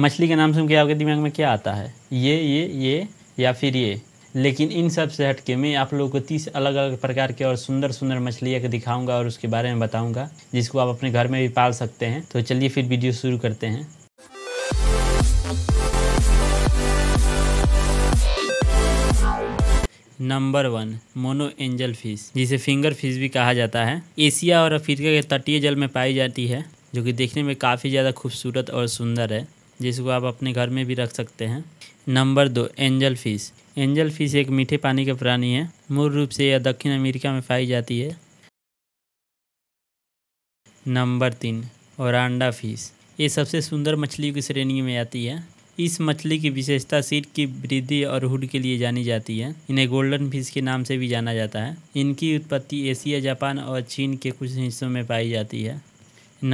मछली के नाम सुन के आपके दिमाग में क्या आता है ये ये ये या फिर ये लेकिन इन सब से हटके मैं आप लोगों को तीस अलग अलग प्रकार के और सुंदर सुंदर मछलियाँ के दिखाऊंगा और उसके बारे में बताऊंगा जिसको आप अपने घर में भी पाल सकते हैं तो चलिए फिर वीडियो शुरू करते हैं number one mono angel fish जिसे फिंगर फिश भी कहा जाता है एशिया और अफ्रीका के तटीय जल में पाई जाती है जो कि देखने में काफ़ी ज़्यादा खूबसूरत और सुंदर है जिसको आप अपने घर में भी रख सकते हैं नंबर दो एंजल फिश एंजल फिश एक मीठे पानी का प्राणी है मूल रूप से यह दक्षिण अमेरिका में पाई जाती है नंबर तीन औरांडा फिश ये सबसे सुंदर मछली की श्रेणी में आती है इस मछली की विशेषता सिर की वृद्धि और हुड के लिए जानी जाती है इन्हें गोल्डन फिश के नाम से भी जाना जाता है इनकी उत्पत्ति एशिया जापान और चीन के कुछ हिस्सों में पाई जाती है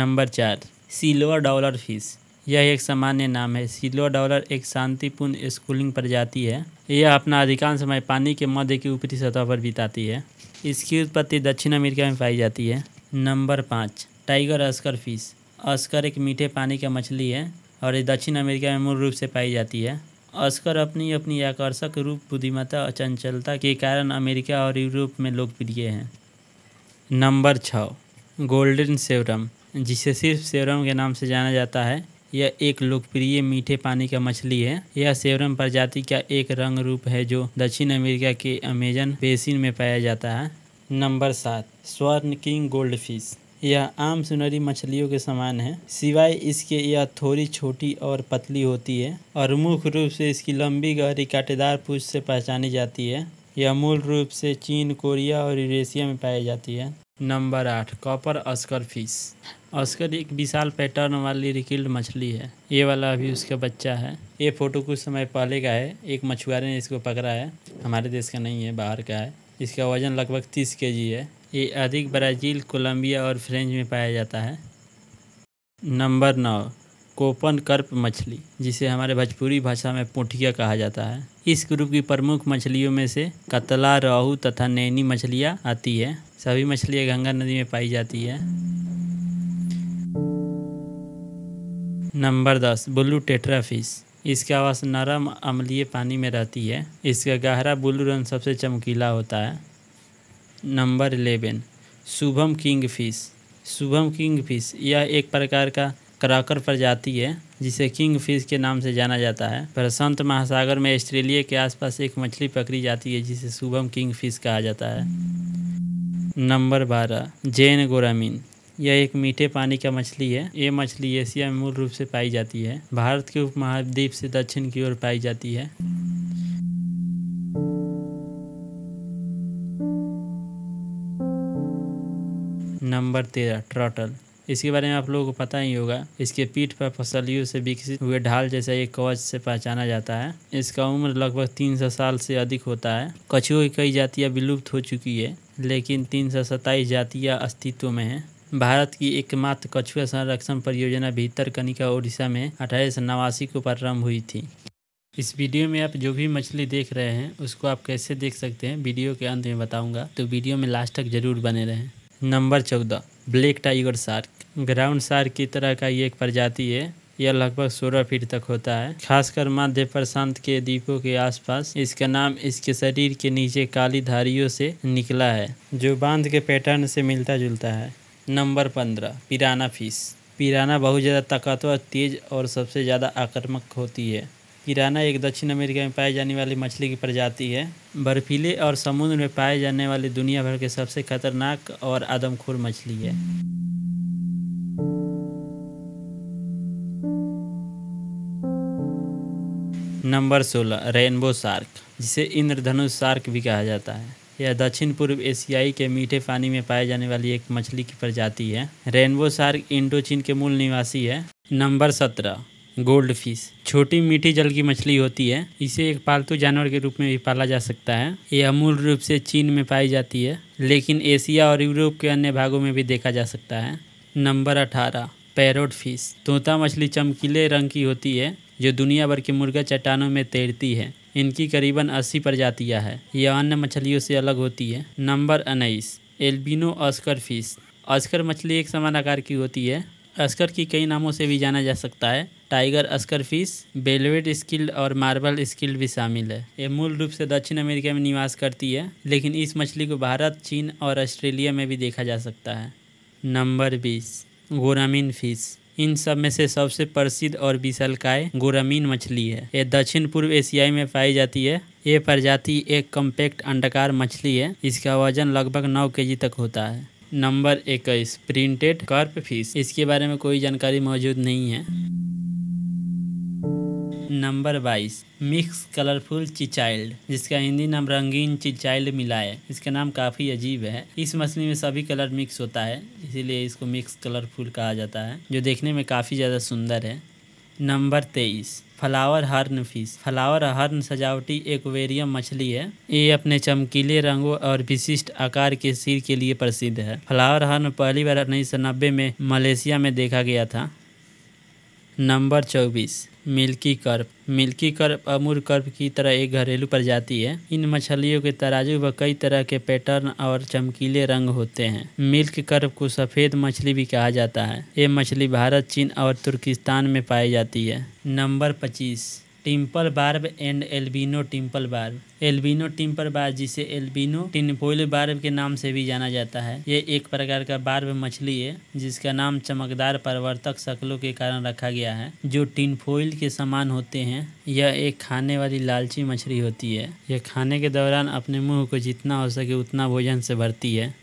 नंबर चार सिल्वर डॉलर फिश यह एक सामान्य नाम है सिलो डॉलर एक शांतिपूर्ण स्कूलिंग प्रजाति है यह अपना अधिकांश समय पानी के मध्य की ऊपरी सतह पर बिताती है इसकी उत्पत्ति दक्षिण अमेरिका में पाई जाती है नंबर पाँच टाइगर अस्कर फिश अस्कर एक मीठे पानी का मछली है और ये दक्षिण अमेरिका में मूल रूप से पाई जाती है अस्कर अपनी अपनी आकर्षक रूप बुद्धिमत्ता और चंचलता के कारण अमेरिका और यूरोप में लोकप्रिय हैं नंबर छः गोल्डन सेवरम जिसे सिर्फ सेवरम के नाम से जाना जाता है यह एक लोकप्रिय मीठे पानी का मछली है यह सेवरम प्रजाति का एक रंग रूप है जो दक्षिण अमेरिका के अमेजन बेसिन में पाया जाता है नंबर सात स्वर्ण किंग गोल्ड फिश यह आम सुनहरी मछलियों के समान है सिवाय इसके यह थोड़ी छोटी और पतली होती है और मुख्य रूप से इसकी लंबी गहरी काटेदार पूछ से पहचानी जाती है यह मूल रूप से चीन कोरिया और यूरेशिया में पाई जाती है नंबर आठ कॉपर अस्कर फिश अस्कर एक विशाल पैटर्न वाली रिकिल्ड मछली है ये वाला अभी उसका बच्चा है ये फ़ोटो कुछ समय पहले का है एक मछुआरे ने इसको पकड़ा है हमारे देश का नहीं है बाहर का है इसका वज़न लगभग तीस के जी है ये अधिक ब्राज़ील कोलंबिया और फ्रेंच में पाया जाता है नंबर नौ कोपन कर्प मछली जिसे हमारे भोजपुरी भाषा में पोठिया कहा जाता है इस ग्रुप की प्रमुख मछलियों में से कतला रोहू तथा नैनी मछलियाँ आती है सभी मछलियाँ गंगा नदी में पाई जाती है नंबर दस ब्लू टेट्रा फिश इसका आवास नरम अम्लीय पानी में रहती है इसका गहरा ब्लू रंग सबसे चमकीला होता है number eleven Shubham king fish Shubham king fish यह एक प्रकार का कराकर प्रजाति है जिसे किंग फिश के नाम से जाना जाता है प्रशांत महासागर में ऑस्ट्रेलिया के आसपास एक मछली पकड़ी जाती है जिसे शुभम किंग फिश कहा जाता है नंबर बारह जैन गोरामीन यह एक मीठे पानी का मछली है ये मछली एशिया में मूल रूप से पाई जाती है भारत के उप महाद्वीप से दक्षिण की ओर पाई जाती है नंबर तेरह ट्रॉटल इसके बारे में आप लोगों को पता ही होगा इसके पीठ पर फसलियों से विकसित हुए ढाल जैसा एक कवच से पहचाना जाता है इसका उम्र लगभग तीन सौ साल से अधिक होता है कछुओं की कई जातियाँ विलुप्त हो चुकी है लेकिन तीन सौ सत्ताईस जातियाँ अस्तित्व में हैं भारत की एकमात्र कछुआ संरक्षण परियोजना भीतर कनिका ओडिशा में अठारह सौ नवासी को प्रारंभ हुई थी इस वीडियो में आप जो भी मछली देख रहे हैं उसको आप कैसे देख सकते हैं वीडियो के अंत में बताऊंगा तो वीडियो में लास्ट तक ज़रूर बने रहें नंबर चौदह black tiger shark ground shark की तरह का ये एक प्रजाति है यह लगभग सोलह फीट तक होता है खासकर मध्य प्रशांत के द्वीपों के आसपास इसका नाम इसके शरीर के नीचे काली धारियों से निकला है जो बांध के पैटर्न से मिलता जुलता है नंबर पंद्रह पिराना फिश पिराना बहुत ज़्यादा ताकतवर तेज और सबसे ज़्यादा आक्रामक होती है किराना एक दक्षिण अमेरिका में पाई जाने वाली मछली की प्रजाति है बर्फीले और समुद्र में पाए जाने वाली दुनिया भर के सबसे खतरनाक और आदमखोर मछली है नंबर सोलह रेनबो सार्क जिसे इंद्रधनुष सार्क भी कहा जाता है यह दक्षिण पूर्व एशियाई के मीठे पानी में पाए जाने वाली एक मछली की प्रजाति है रेनबो सार्क इंडो चीन के मूल निवासी है नंबर सत्रह गोल्ड फिश छोटी मीठी जल की मछली होती है इसे एक पालतू जानवर के रूप में भी पाला जा सकता है यह मूल रूप से चीन में पाई जाती है लेकिन एशिया और यूरोप के अन्य भागों में भी देखा जा सकता है नंबर अठारह पैरोट फिश तोता मछली चमकीले रंग की होती है जो दुनिया भर के मुर्गा चट्टानों में तैरती है इनकी करीबन अस्सी प्रजातियाँ है यह अन्य मछलियों से अलग होती है नंबर उन्नीस एल्बिनो ऑस्कर फिश ऑस्कर मछली एक समान आकार की होती है अस्कर की कई नामों से भी जाना जा सकता है tiger oscar fish velvet cichlid और मार्बल स्किल्ड भी शामिल है ये मूल रूप से दक्षिण अमेरिका में निवास करती है लेकिन इस मछली को भारत चीन और ऑस्ट्रेलिया में भी देखा जा सकता है नंबर बीस गोरामीन फिश इन सब में से सबसे प्रसिद्ध और विशालकाय गोरामीन मछली है ये दक्षिण पूर्व एशियाई में पाई जाती है ये प्रजाति एक कम्पैक्ट अंडाकार मछली है इसका वजन लगभग नौ के तक होता है नंबर इक्कीस प्रिंटेड कार्प फिश इसके बारे में कोई जानकारी मौजूद नहीं है नंबर बाईस मिक्स कलरफुल चिचाइल्ड जिसका हिंदी नाम रंगीन चिचाइल्ड मिला है इसका नाम काफ़ी अजीब है इस मछली में सभी कलर मिक्स होता है इसीलिए इसको मिक्स कलरफुल कहा जाता है जो देखने में काफ़ी ज़्यादा सुंदर है नंबर तेईस फ्लावर हर्न फिश फ्लावर हर्न सजावटी एक्वेरियम मछली है ये अपने चमकीले रंगों और विशिष्ट आकार के सिर के लिए प्रसिद्ध है फ्लावर हर्न पहली बार उन्नीस में मलेशिया में देखा गया था नंबर चौबीस मिल्की कर्प मिल्की कर्प अमूर कर्प की तरह एक घरेलू प्रजाति है इन मछलियों के तराजू व कई तरह के पैटर्न और चमकीले रंग होते हैं मिल्क कर्प को सफ़ेद मछली भी कहा जाता है ये मछली भारत चीन और तुर्किस्तान में पाई जाती है नंबर पच्चीस tinfoil barb and albino tinfoil barb albino tinfoil barb जिसे एल्बिनो टिनपोइल बार्ब के नाम से भी जाना जाता है ये एक प्रकार का बार्ब मछली है जिसका नाम चमकदार परिवर्तक शक्लों के कारण रखा गया है जो टिनफोइल के समान होते हैं यह एक खाने वाली लालची मछली होती है यह खाने के दौरान अपने मुँह को जितना हो सके उतना भोजन से भरती है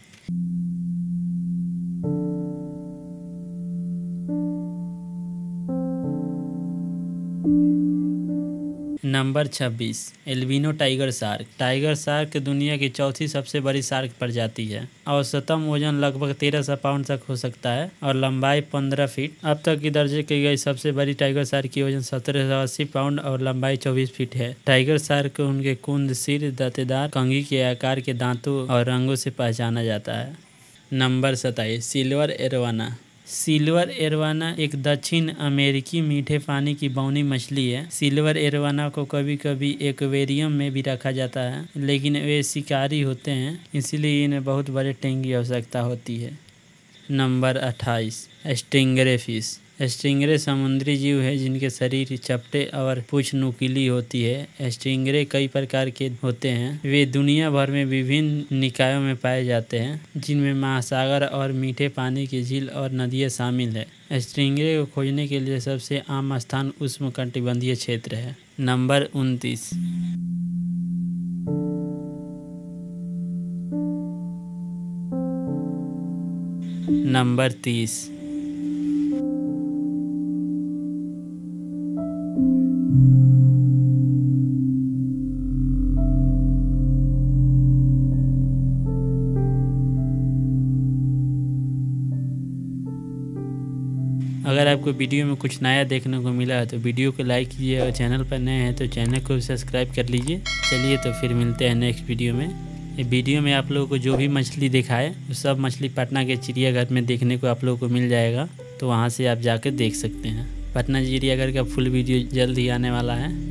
number 26 albino tiger shark tiger shark दुनिया की चौथी सबसे बड़ी सार्क प्रजाति है औसतम वजन लगभग सौ पाउंड तक हो सकता है और लंबाई 15 फीट अब तक की दर्ज की गई सबसे बड़ी टाइगर सार्क की वजन सत्रह पाउंड और लंबाई 24 फीट है टाइगर सार्क को उनके कुंद सिर दतेदार कंगी के आकार के दांतों और रंगों से पहचाना जाता है नंबर सताईस सिल्वर एरवाना सिल्वर एरवाना एक दक्षिण अमेरिकी मीठे पानी की बौनी मछली है सिल्वर एरवाना को कभी कभी एक्वेरियम में भी रखा जाता है लेकिन वे शिकारी होते हैं इसलिए इन्हें बहुत बड़े टैंक की आवश्यकता होती है नंबर अट्ठाईस स्टिंगरे फिश स्टिंगरे समुद्री जीव है जिनके शरीर चपटे और पूछ नुकीली होती है स्टिंगरे कई प्रकार के होते हैं वे दुनिया भर में विभिन्न निकायों में पाए जाते हैं जिनमें महासागर और मीठे पानी की झील और नदियाँ शामिल है स्ट्रिंगरे को खोजने के लिए सबसे आम स्थान उष्ण कटिबंधीय क्षेत्र है नंबर उनतीस नंबर तीस अगर आपको वीडियो में कुछ नया देखने को मिला है तो वीडियो को लाइक कीजिए और चैनल पर नए हैं तो चैनल को सब्सक्राइब कर लीजिए चलिए तो फिर मिलते हैं नेक्स्ट वीडियो में ये वीडियो में आप लोगों को जो भी मछली दिखाए वो सब मछली पटना के चिड़ियाघर में देखने को आप लोगों को मिल जाएगा तो वहाँ से आप जाकर देख सकते हैं पटना चिड़ियाघर का फुल वीडियो जल्द ही आने वाला है